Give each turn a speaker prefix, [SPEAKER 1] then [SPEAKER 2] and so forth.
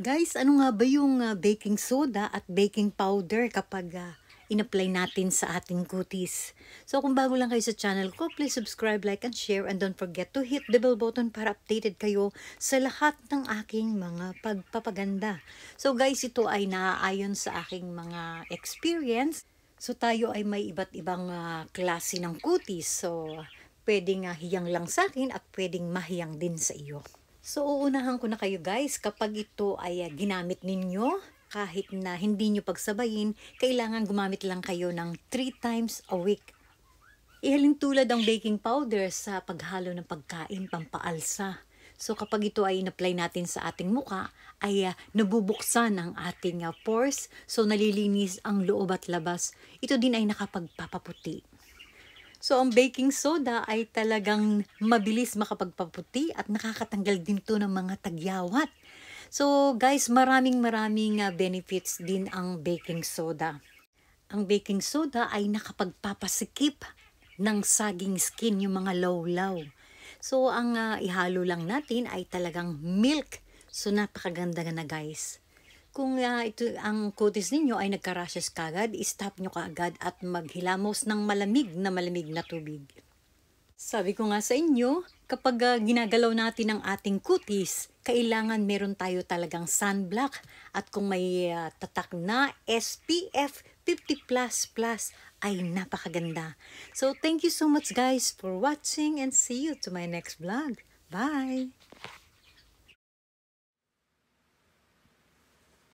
[SPEAKER 1] Guys, ano nga ba yung uh, baking soda at baking powder kapag uh, in-apply natin sa ating kutis? So kung bago lang kayo sa channel ko, please subscribe, like, and share. And don't forget to hit the bell button para updated kayo sa lahat ng aking mga pagpapaganda. So guys, ito ay naaayon sa aking mga experience. So tayo ay may iba't ibang uh, klase ng kutis. So pwedeng uh, hiyang lang sa akin at pwedeng mahiyang din sa iyo. So, uunahan ko na kayo guys kapag ito ay uh, ginamit ninyo. Kahit na hindi nyo pagsabayin, kailangan gumamit lang kayo ng 3 times a week. Ihalin tulad ang baking powder sa paghalo ng pagkain pampaalsa. So kapag ito ay inapply natin sa ating muka, ay uh, nabubuksan ang ating uh, pores. So nalilinis ang loob at labas. Ito din ay nakapagpapaputi. So, ang baking soda ay talagang mabilis makapagpaputi at nakakatanggal din to ng mga tagyawat. So, guys, maraming maraming ah, benefits din ang baking soda. Ang baking soda ay nakapagpapasikip ng saging skin, yung mga lawlaw. So, ang uh, ihalo lang natin ay talagang milk. So, napakaganda na guys. Kung uh, ito, ang kutis ninyo ay nagkarashes kagad, stop nyo kaagad at maghilamos ng malamig na malamig na tubig. Sabi ko nga sa inyo, kapag uh, ginagalaw natin ang ating kutis, kailangan meron tayo talagang sunblock at kung may uh, tatak na SPF 50 plus plus ay napakaganda. So thank you so much guys for watching and see you to my next vlog. Bye!